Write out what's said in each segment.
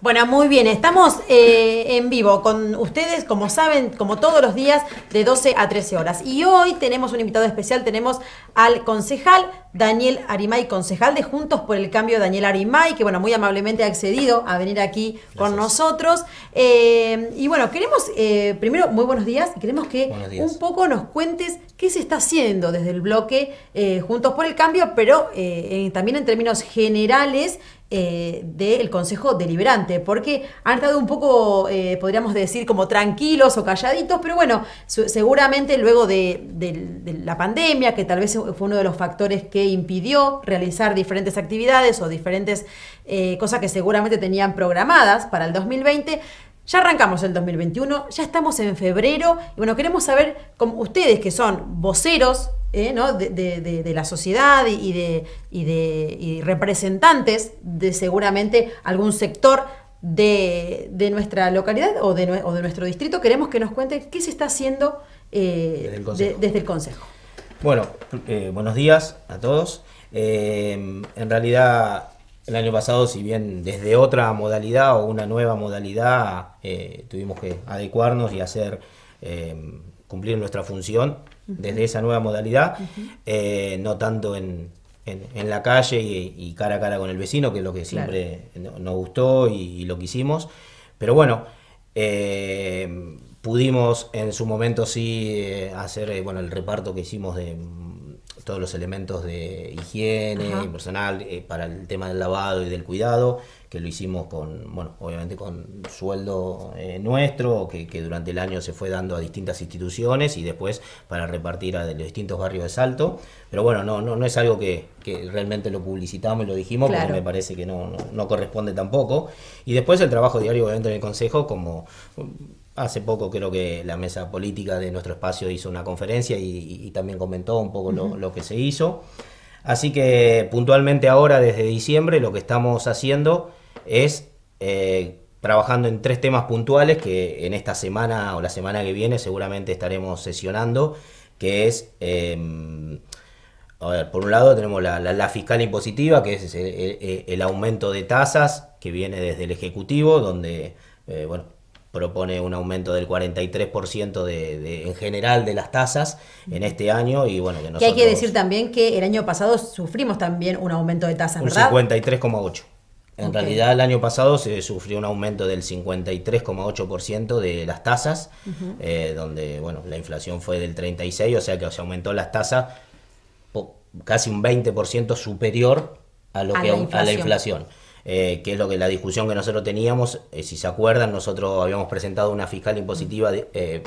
Bueno, muy bien, estamos eh, en vivo con ustedes, como saben, como todos los días, de 12 a 13 horas. Y hoy tenemos un invitado especial, tenemos al concejal Daniel Arimay, concejal de Juntos por el Cambio, Daniel Arimay, que bueno, muy amablemente ha accedido a venir aquí con nosotros. Eh, y bueno, queremos, eh, primero, muy buenos días, queremos que un poco nos cuentes qué se está haciendo desde el bloque Juntos por el Cambio, pero también en términos generales eh, del Consejo Deliberante, porque han estado un poco, eh, podríamos decir, como tranquilos o calladitos, pero bueno, seguramente luego de, la pandemia, que tal vez fue uno de los factores que impidió realizar diferentes actividades o diferentes eh, cosas que seguramente tenían programadas para el 2020, ya arrancamos el 2021, ya estamos en febrero y bueno, queremos saber, como ustedes que son voceros ¿eh? de, la sociedad y de, de representantes de seguramente algún sector de, nuestra localidad o, de, nuestro distrito, queremos que nos cuente qué se está haciendo eh, desde, el consejo. Bueno, eh, buenos días a todos. en realidad el año pasado, si bien desde otra modalidad o una nueva modalidad, tuvimos que adecuarnos y hacer cumplir nuestra función desde esa nueva modalidad, eh, no tanto en, en, la calle y, cara a cara con el vecino, que es lo que siempre nos gustó y, lo que hicimos. Pero bueno, eh, pudimos en su momento sí eh, hacer el reparto que hicimos de mm, todos los elementos de higiene, personal, para el tema del lavado y del cuidado que lo hicimos con, bueno, obviamente con sueldo eh, nuestro, que, durante el año se fue dando a distintas instituciones y después para repartir a los distintos barrios de Salto. Pero bueno, no, no, no es algo que, realmente lo publicitamos y lo dijimos, porque me parece que no, corresponde tampoco. Y después el trabajo diario, obviamente, en el Consejo, como Hace poco creo que la mesa política de nuestro espacio hizo una conferencia y, también comentó un poco lo, lo, que se hizo. Así que puntualmente ahora, desde diciembre, lo que estamos haciendo es eh, trabajando en tres temas puntuales que en esta semana o la semana que viene seguramente estaremos sesionando, que es... Em, por un lado tenemos la, la, fiscal impositiva, que es eh, eh, el, aumento de tasas que viene desde el Ejecutivo, donde bueno, propone un aumento del 43% en general de las tasas en este año. Y bueno, que, hay que decir también que el año pasado sufrimos también un aumento de tasas, ¿verdad? Un 53,8%. En realidad el año pasado se sufrió un aumento del 53,8% de las tasas, eh, donde bueno, la inflación fue del 36, o sea que se aumentó las tasas casi un 20% superior a lo que a la inflación eh, que es lo que la discusión que nosotros teníamos, eh, si se acuerdan, nosotros habíamos presentado una fiscal impositiva de, eh,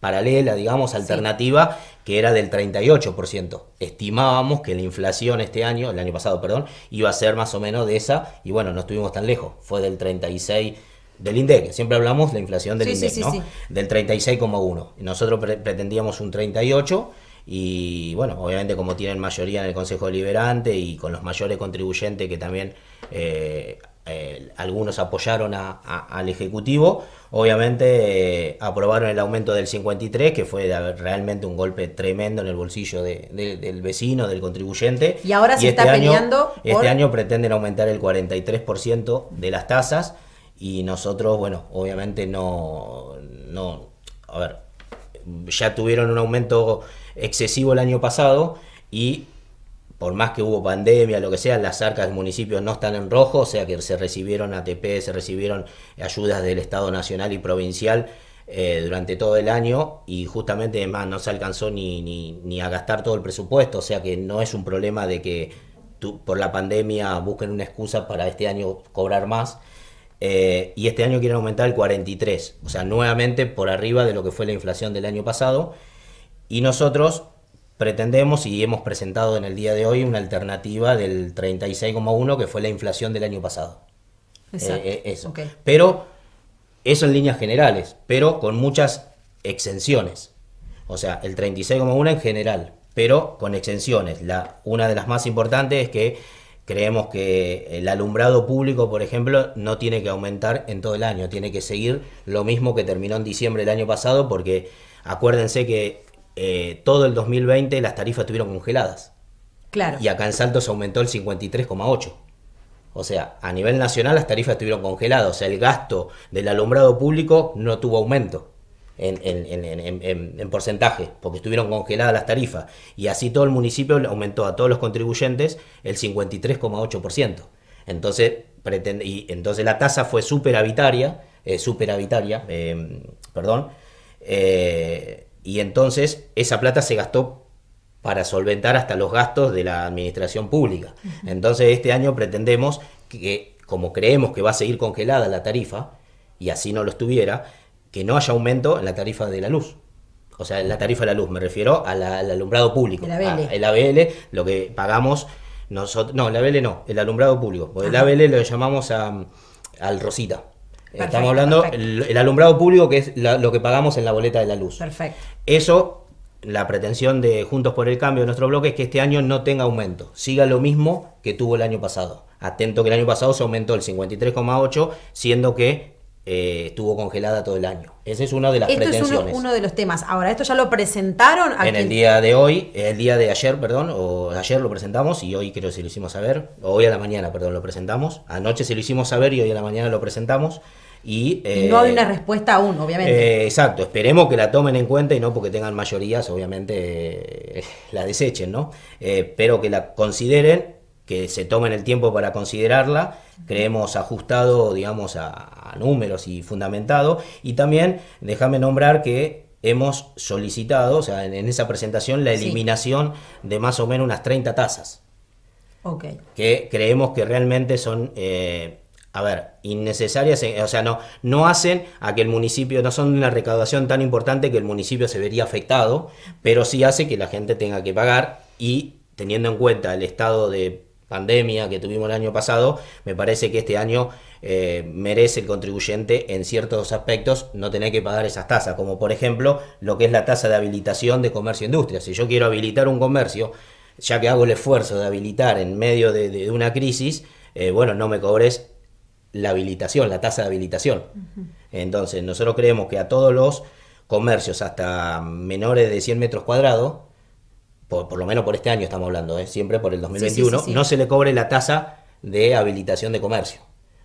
paralela, digamos, alternativa, que era del 38%. Estimábamos que la inflación este año, el año pasado, perdón, iba a ser más o menos de esa, y bueno, no estuvimos tan lejos, fue del 36% del INDEC, siempre hablamos de la inflación del INDEC, ¿no? Del 36,1. Nosotros pretendíamos un 38%. Y bueno, obviamente como tienen mayoría en el Consejo Deliberante y con los mayores contribuyentes que también eh, eh, algunos apoyaron al Ejecutivo, obviamente eh, aprobaron el aumento del 53, que fue realmente un golpe tremendo en el bolsillo del vecino, del contribuyente. Y ahora se este está año, Este año pretenden aumentar el 43% de las tasas y nosotros, bueno, obviamente no, no, a ver, ya tuvieron un aumento excesivo el año pasado y por más que hubo pandemia, lo que sea, las arcas del municipio no están en rojo, o sea que se recibieron ATP, se recibieron ayudas del Estado Nacional y Provincial eh, durante todo el año y justamente además no se alcanzó ni, ni, a gastar todo el presupuesto, o sea que no es un problema de que por la pandemia busquen una excusa para este año cobrar más. Eh, y este año quieren aumentar el 43, o sea, nuevamente por arriba de lo que fue la inflación del año pasado. Y nosotros pretendemos y hemos presentado en el día de hoy una alternativa del 36,1 que fue la inflación del año pasado. Eh, eh, eso. Pero eso en líneas generales, pero con muchas exenciones. O sea, el 36,1 en general, pero con exenciones. La, una de las más importantes es que creemos que el alumbrado público, por ejemplo, no tiene que aumentar en todo el año, tiene que seguir lo mismo que terminó en diciembre del año pasado, porque acuérdense que eh, todo el 2020 las tarifas estuvieron congeladas. Claro. Y acá en Salto se aumentó el 53,8. O sea, a nivel nacional las tarifas estuvieron congeladas. O sea, el gasto del alumbrado público no tuvo aumento en, porcentaje, porque estuvieron congeladas las tarifas. Y así todo el municipio aumentó a todos los contribuyentes el 53,8%. Entonces, y entonces la tasa fue superavitaria, eh, superavitaria, eh, perdón. Y entonces esa plata se gastó para solventar hasta los gastos de la administración pública. Entonces este año pretendemos que, como creemos que va a seguir congelada la tarifa, y así no lo estuviera, que no haya aumento en la tarifa de la luz. O sea, la tarifa de la luz, me refiero al alumbrado público. El ABL. E. el ABL, e, lo que pagamos nosotros... No, el ABL e no, el alumbrado público. Porque el ABL lo llamamos al Rosita. Estamos hablando el, alumbrado público, que es lo que pagamos en la boleta de la luz. Perfecto. Eso, la pretensión de Juntos por el Cambio de nuestro bloque es que este año no tenga aumento, siga lo mismo que tuvo el año pasado. Atento que el año pasado se aumentó el 53,8, siendo que eh, estuvo congelada todo el año. Esa es una de las pretensiones. uno, de los temas. Ahora, esto ya lo presentaron. en el día de hoy, el día de ayer, perdón, o ayer lo presentamos y hoy creo que se lo hicimos saber, hoy a la mañana, perdón, lo presentamos. Anoche se lo hicimos saber y hoy a la mañana lo presentamos. Y, eh, no hay una respuesta aún, obviamente. Eh, exacto, esperemos que la tomen en cuenta y no porque tengan mayorías, obviamente la desechen, ¿no? pero que la consideren, que se tomen el tiempo para considerarla. Creemos ajustado, digamos, a, números y fundamentado. Y también déjame nombrar que hemos solicitado, o sea, en, esa presentación, la eliminación de más o menos unas 30 tasas. Que creemos que realmente son... Eh, a ver, innecesarias, eh, o sea, no, no hacen a que el municipio, no son una recaudación tan importante que el municipio se vería afectado, pero sí hace que la gente tenga que pagar y teniendo en cuenta el estado de pandemia que tuvimos el año pasado, me parece que este año eh, merece el contribuyente en ciertos aspectos no tener que pagar esas tasas, como por ejemplo lo que es la tasa de habilitación de comercio e industria. Si yo quiero habilitar un comercio, ya que hago el esfuerzo de habilitar en medio de, una crisis, eh, bueno, no me cobres la habilitación, la tasa de habilitación. Entonces, nosotros creemos que a todos los comercios hasta menores de 100 metros cuadrados, por, lo menos por este año estamos hablando, ¿eh? siempre por el 2021, no se le cobre la tasa de habilitación de comercio.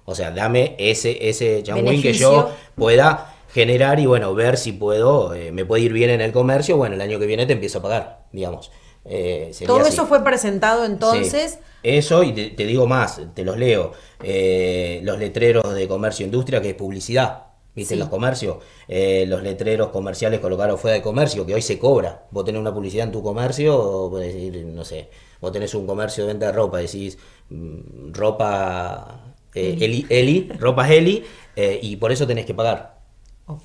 O sea, dame ese, ese que yo pueda generar y bueno, ver si puedo, eh, me puede ir bien en el comercio, bueno, el año que viene te empiezo a pagar, digamos. Eh, Todo eso fue presentado entonces. Eso, y te, digo más, te los leo, los letreros de comercio e industria, que es publicidad. ¿Viste? Los comercios, eh, los letreros comerciales colocados fuera de comercio, que hoy se cobra. Vos tenés una publicidad en tu comercio, no sé, vos tenés un comercio de venta de ropa, decís mm, ropa eh, Eli, ropa Eli, eh, y por eso tenés que pagar.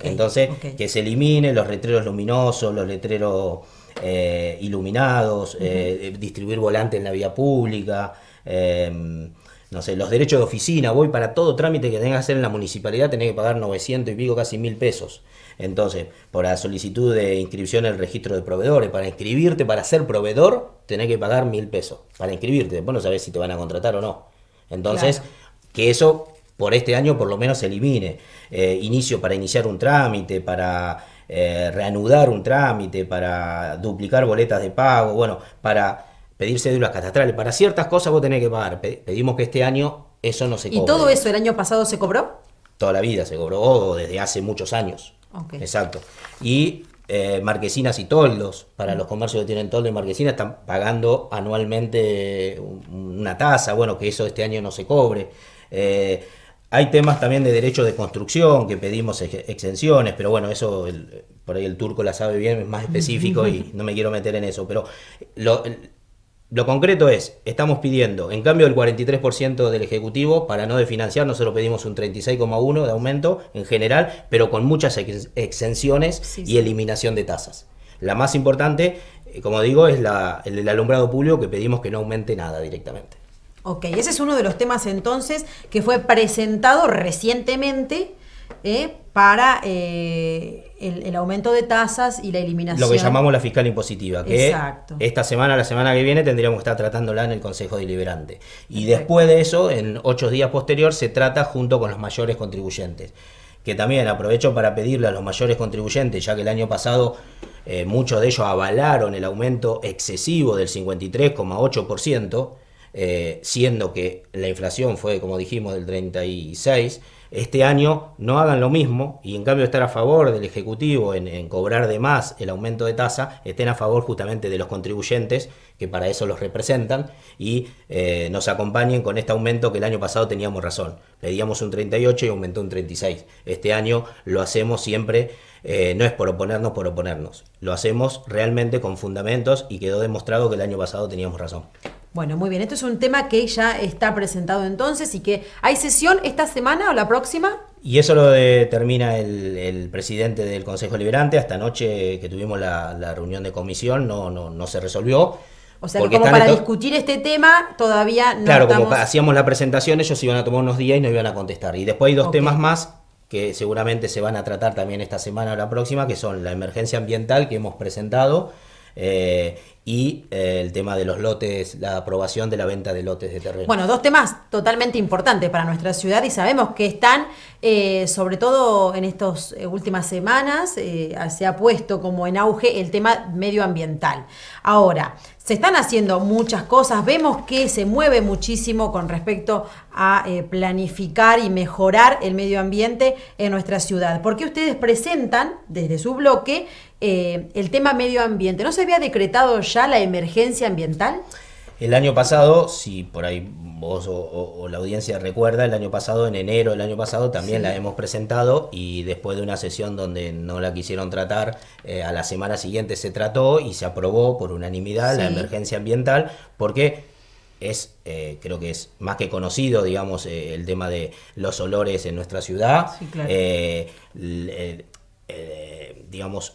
Entonces, que se eliminen los letreros luminosos, los letreros iluminados, distribuir volantes en la vía pública. Eh, no sé, los derechos de oficina, voy para todo trámite que tenga que hacer en la municipalidad, tenés que pagar 900 y pico, casi mil pesos. Entonces, por la solicitud de inscripción en el registro de proveedores, para inscribirte, para ser proveedor, tenés que pagar mil pesos. Para inscribirte, después no sabés si te van a contratar o no. Entonces, que eso por este año por lo menos se elimine. Eh, inicio para iniciar un trámite, para eh, reanudar un trámite, para duplicar boletas de pago, bueno, para pedir cédulas catastrales. Para ciertas cosas vos tenés que pagar. Pedimos que este año eso no se cobre. ¿Y todo eso el año pasado se cobró? Toda la vida se cobró, desde hace muchos años. Exacto. Y eh, marquesinas y toldos. Para los comercios que tienen toldos y marquesinas están pagando anualmente una tasa, bueno, que eso este año no se cobre. Eh, hay temas también de derechos de construcción, que pedimos exenciones, pero bueno, eso por ahí el turco la sabe bien, es más específico y no me quiero meter en eso. Pero lo, lo concreto es, estamos pidiendo, en cambio del 43% del Ejecutivo, para no desfinanciar, nosotros pedimos un 36,1% de aumento en general, pero con muchas exenciones y eliminación de tasas. La más importante, eh, como digo, es el, el alumbrado público que pedimos que no aumente nada directamente. Ok, ese es uno de los temas entonces que fue presentado recientemente ¿eh? para eh, el, aumento de tasas y la eliminación. Lo que llamamos la fiscal impositiva, que esta semana, la semana que viene, tendríamos que estar tratándola en el Consejo Deliberante. Y después de eso, en ocho días posterior, se trata junto con los mayores contribuyentes. Que también aprovecho para pedirle a los mayores contribuyentes, ya que el año pasado eh, muchos de ellos avalaron el aumento excesivo del 53,8%, siendo que la inflación fue, como dijimos, del 36%, este año no hagan lo mismo y en cambio estar a favor del Ejecutivo en, cobrar de más el aumento de tasa, estén a favor justamente de los contribuyentes, que para eso los representan, y eh, nos acompañen con este aumento que el año pasado teníamos razón. Pedíamos un 38 y aumentó un 36. Este año lo hacemos siempre, eh, no es por oponernos, por oponernos. Lo hacemos realmente con fundamentos y quedó demostrado que el año pasado teníamos razón. Bueno, muy bien. Esto es un tema que ya está presentado entonces y que hay sesión esta semana o la próxima. Y eso lo determina el, presidente del Consejo Liberante. Hasta anoche que tuvimos la, reunión de comisión no, no, se resolvió. O sea, que como para discutir este tema todavía no Claro, como hacíamos la presentación, ellos iban a tomar unos días y nos iban a contestar. Y después hay dos temas más que seguramente se van a tratar también esta semana o la próxima, que son la emergencia ambiental que hemos presentado eh, y eh, el tema de los lotes, la aprobación de la venta de lotes de terreno. Bueno, dos temas totalmente importantes para nuestra ciudad y sabemos que están, eh, sobre todo en estas eh, últimas semanas, se ha puesto como en auge el tema medioambiental. Ahora, se están haciendo muchas cosas, vemos que se mueve muchísimo con respecto a planificar y mejorar el medio ambiente en nuestra ciudad, ¿Por qué ustedes presentan desde su bloque el tema medio ambiente. ¿No se había decretado ya ya la emergencia ambiental? El año pasado, si por ahí vos o, la audiencia recuerda, el año pasado, en enero del año pasado, también la hemos presentado y después de una sesión donde no la quisieron tratar, eh, a la semana siguiente se trató y se aprobó por unanimidad la emergencia ambiental porque es, eh, creo que es más que conocido, digamos, eh, el tema de los olores en nuestra ciudad. Sí, claro. digamos,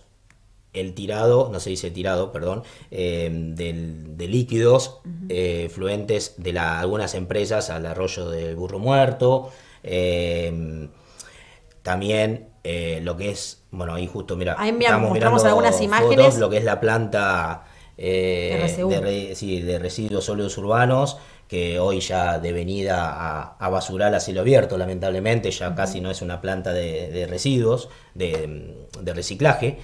el tirado, no se dice tirado, perdón, eh, de líquidos eh, fluentes de algunas empresas al arroyo del burro muerto. Eh, también lo que es, bueno, ahí justo, mira, ahí estamos mirando algunas imágenes. lo que es la planta de, de, residuos sólidos urbanos, que hoy ya devenida a, a basural a cielo abierto, lamentablemente, ya casi no es una planta de, residuos, de, de reciclaje.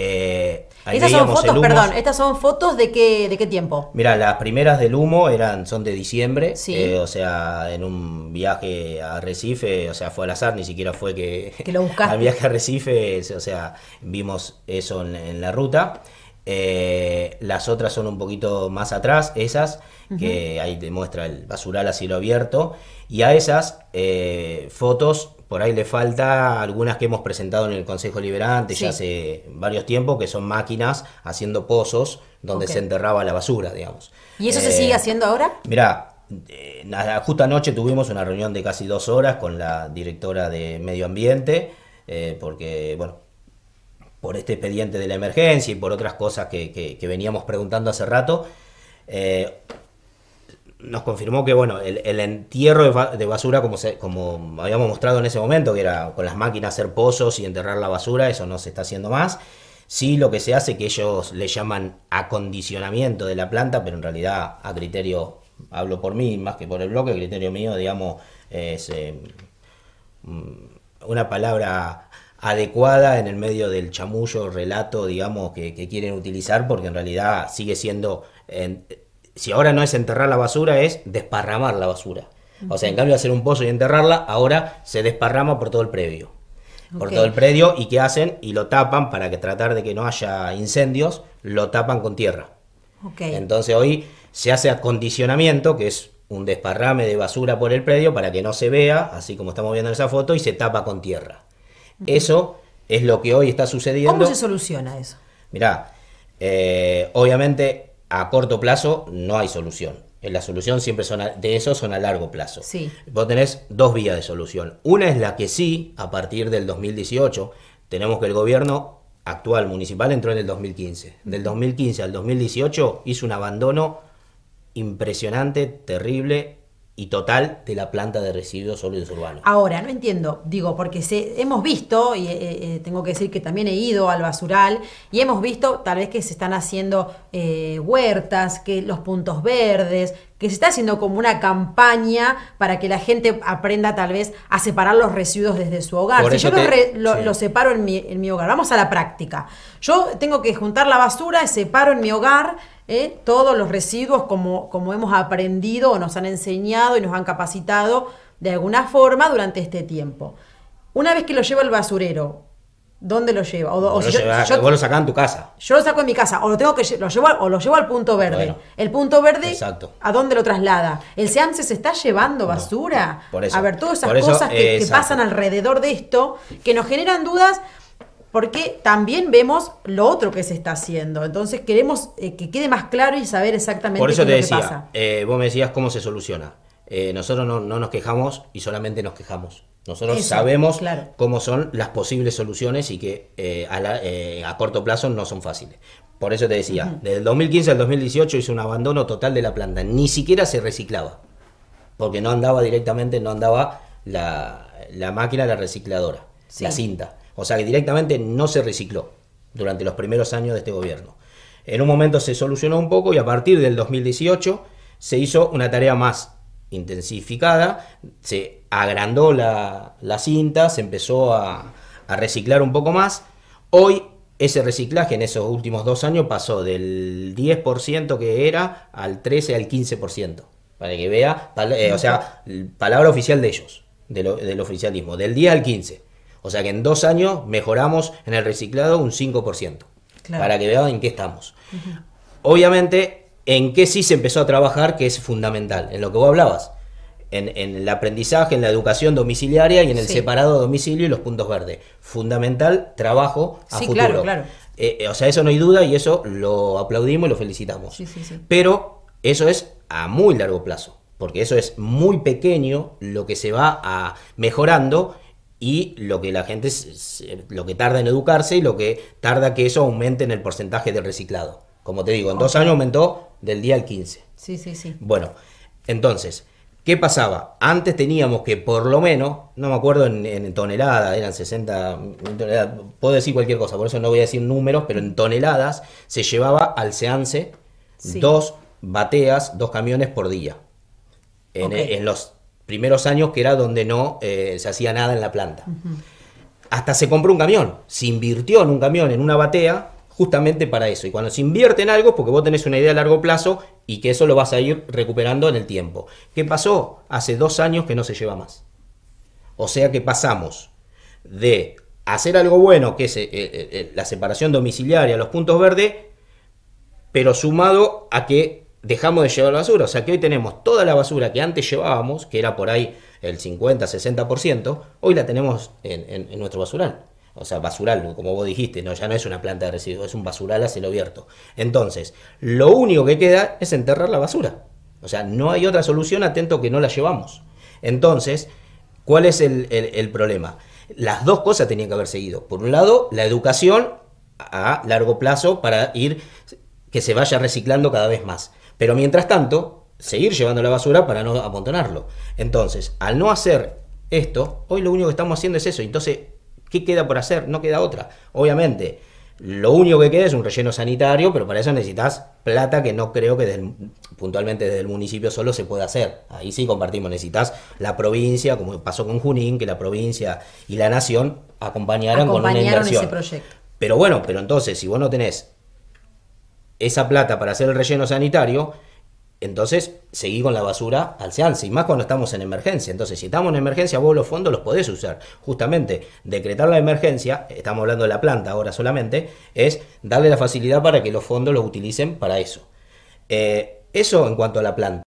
Eh, estas son fotos, perdón, estas son fotos de qué, de qué tiempo. Mira, las primeras del humo eran, son de diciembre, eh, o sea, en un viaje a Recife, o sea, fue al azar, ni siquiera fue que, que lo al viaje a Recife, o sea, vimos eso en, la ruta. Eh, las otras son un poquito más atrás, esas, que ahí te muestra el basural a cielo abierto. Y a esas fotos por ahí le falta algunas que hemos presentado en el Consejo Liberante ya hace varios tiempos, que son máquinas haciendo pozos donde se enterraba la basura, digamos. ¿Y eso se sigue eh, haciendo ahora? Mirá, eh, justo anoche tuvimos una reunión de casi dos horas con la directora de Medio Ambiente, eh, porque, bueno, por este expediente de la emergencia y por otras cosas que, que veníamos preguntando hace rato, nos confirmó que bueno, el, entierro de, basura, como, como habíamos mostrado en ese momento, que era con las máquinas hacer pozos y enterrar la basura, eso no se está haciendo más. Sí, lo que se hace, que ellos le llaman acondicionamiento de la planta, pero en realidad a criterio, hablo por mí más que por el bloque, a criterio mío, digamos, es eh, mm, una palabra adecuada en el medio del chamullo, relato, digamos, que, quieren utilizar, porque en realidad sigue siendo si ahora no es enterrar la basura, es desparramar la basura. O sea, en cambio de hacer un pozo y enterrarla, ahora se desparrama por todo el predio. Por todo el predio y ¿qué hacen? Y lo tapan para que tratar de que no haya incendios, lo tapan con tierra. Entonces hoy se hace acondicionamiento, que es un desparrame de basura por el predio para que no se vea, así como estamos viendo en esa foto, y se tapa con tierra. Eso es lo que hoy está sucediendo. ¿Cómo se soluciona eso? Mirá, eh, obviamente a corto plazo no hay solución. Eh, la solución siempre son de eso son a largo plazo. Vos tenés dos vías de solución. Una es la que sí, a partir del 2018, tenemos que el gobierno actual municipal entró en el 2015. Del 2015 al 2018 hizo un abandono impresionante, terrible, y total de la planta de residuos sólidos urbanos. Ahora, no entiendo, digo, porque se, hemos visto, y eh, eh, eh, tengo que decir que también he ido al basural, y hemos visto tal vez que se están haciendo huertas, que los puntos verdes, que se está haciendo como una campaña para que la gente aprenda tal vez a separar los residuos desde su hogar. si yo los, lo, separo en mi, hogar, vamos a la práctica. Yo tengo que juntar la basura, separo en mi hogar. Eh, todos los residuos como, como hemos aprendido o nos han enseñado y nos han capacitado de alguna forma durante este tiempo. Una vez que lo llevo al basurero ¿Dónde lo lleva? O, vos lo sacás en tu casa. Yo lo saco en mi casa, o lo tengo que lo llevo, o lo llevo al punto verde. el punto verde, exacto. ¿a dónde lo traslada? El Sean se está llevando basura. a ver, todas esas cosas que, pasan alrededor de esto, que nos generan dudas, porque también vemos lo otro que se está haciendo. Entonces queremos eh, que quede más claro y saber exactamente Por eso qué decía, pasa. Eh, vos me decías cómo se soluciona. Eh, nosotros no nos quejamos y solamente nos quejamos. Nosotros sabemos cómo son las posibles soluciones y que eh, eh, a, corto plazo no son fáciles. Por eso te decía, desde el 2015 al 2018 hizo un abandono total de la planta, ni siquiera se reciclaba, porque no andaba directamente, no andaba la, máquina, la recicladora, la cinta. O sea que directamente no se recicló durante los primeros años de este gobierno. En un momento se solucionó un poco y a partir del 2018 se hizo una tarea más intensificada, se agrandó la, cinta, se empezó a, reciclar un poco más. Hoy ese reciclaje en esos últimos dos años pasó del 10% que era al 13 al 15%, para que vea, eh, o sea, palabra oficial de ellos, del oficialismo, del 10 al 15. O sea que en dos años mejoramos en el reciclado un 5%, para que vean en qué estamos. Obviamente en qué sí se empezó a trabajar, que es fundamental, en lo que vos hablabas, en, el aprendizaje, en la educación domiciliaria y en el separado domicilio y los puntos verdes. Fundamental trabajo a sí, futuro. Claro, claro. Eh, eh, o sea, eso no hay duda y eso lo aplaudimos y lo felicitamos. Pero eso es a muy largo plazo, porque eso es muy pequeño lo que se va a mejorando y lo que la gente, lo que tarda en educarse y lo que tarda que eso aumente en el porcentaje del reciclado. Como te digo, en dos años aumentó del día al 15. Sí, sí, sí. Bueno, entonces, ¿qué pasaba? Antes teníamos que por lo menos, no me acuerdo en, en eran 60, puedo decir cualquier cosa, por eso no voy a decir números, pero en toneladas se llevaba al Seance dos bateas, dos camiones por día. En, los primeros años que era donde no eh, se hacía nada en la planta. Hasta se compró un camión, se invirtió en un camión, en una batea, justamente para eso. Y cuando se invierte en algo, porque vos tenés una idea a largo plazo y que eso lo vas a ir recuperando en el tiempo. ¿Qué pasó? Hace dos años que no se lleva más. O sea que pasamos de hacer algo bueno, que es eh, eh, eh, la separación domiciliaria, los puntos verdes, pero sumado a que dejamos de llevar basura. O sea que hoy tenemos toda la basura que antes llevábamos, que era por ahí el 50, 60%, hoy la tenemos en, en nuestro basural o sea, basural, como vos dijiste, no, ya no es una planta de residuos, es un basural a cielo abierto. Entonces, lo único que queda es enterrar la basura. O sea, no hay otra solución, atento que no la llevamos. Entonces, ¿cuál es el, el problema? Las dos cosas tenían que haber seguido. Por un lado, la educación a largo plazo para ir que se vaya reciclando cada vez más. Pero mientras tanto, seguir llevando la basura para no amontonarlo. Entonces, al no hacer esto, hoy lo único que estamos haciendo es eso. Entonces, ¿Qué queda por hacer? No queda otra. Obviamente, lo único que queda es un relleno sanitario, pero para eso necesitas plata que no creo que puntualmente desde el municipio solo se pueda hacer. Ahí sí compartimos, necesitas la provincia, como pasó con Junín, que la provincia y la nación acompañaran con una inversión. Pero bueno, pero entonces, si vos no tenés esa plata para hacer el relleno sanitario, entonces, seguí con la basura al seance, y más cuando estamos en emergencia. Entonces, si estamos en emergencia, vos los fondos los podés usar. Justamente, decretar la emergencia, estamos hablando de la planta ahora solamente, es darle la facilidad para que los fondos los utilicen para eso. Eh, eso en cuanto a la planta.